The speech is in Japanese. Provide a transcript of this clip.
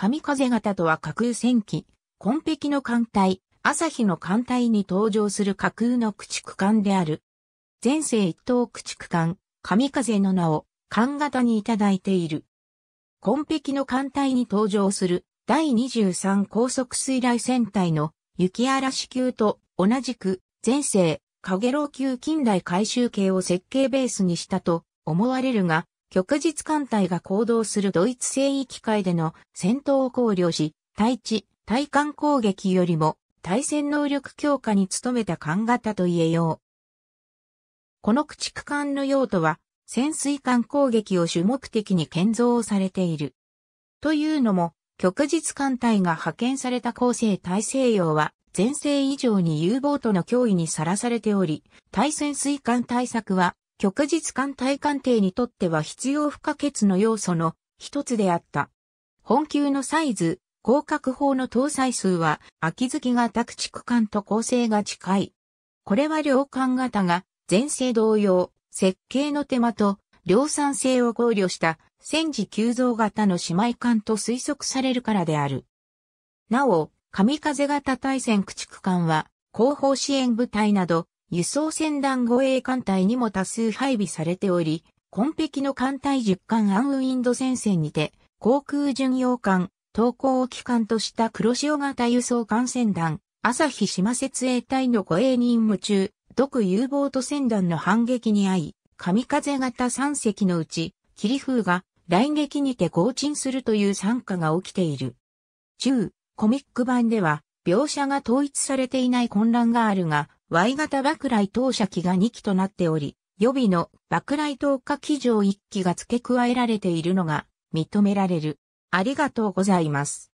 神風型とは架空戦記、紺碧の艦隊、朝日の艦隊に登場する架空の駆逐艦である。前世一等駆逐艦、神風の名を、艦型にいただいている。紺碧の艦隊に登場する第23高速水雷戦隊の雪嵐級と同じく前世、影ゲ級近代改修系を設計ベースにしたと思われるが、旭日艦隊が行動するドイツ西域械での戦闘を考慮し、対地、対艦攻撃よりも対戦能力強化に努めた艦型と言えよう。この駆逐艦の用途は、潜水艦攻撃を主目的に建造されている。というのも、旭日艦隊が派遣された後世大西洋は、前世以上に U ボートの脅威にさらされており、対潜水艦対策は極日艦隊艦艇にとっては必要不可欠の要素の一つであった。本級のサイズ、広角砲の搭載数は、秋月型駆逐艦と構成が近い。これは両艦型が、前世同様、設計の手間と、量産性を考慮した戦時急増型の姉妹艦と推測されるからである。なお、神風型対戦駆逐艦は、後方支援部隊など輸送船団護衛艦隊にも多数配備されており、紺碧の艦隊10艦アンウィンド戦線にて、航空巡洋艦、投降機関とした黒潮型輸送艦船団、朝日島設営隊の護衛任務中、独有ボート船団の反撃に遭い、神風型3隻のうち、霧風が来撃にて合沈するという惨禍が起きている。中、コミック版では、描写が統一されていない混乱があるが、Y 型爆雷投射機が2機となっており、予備の爆雷投下機上1機が付け加えられているのが認められる。ありがとうございます。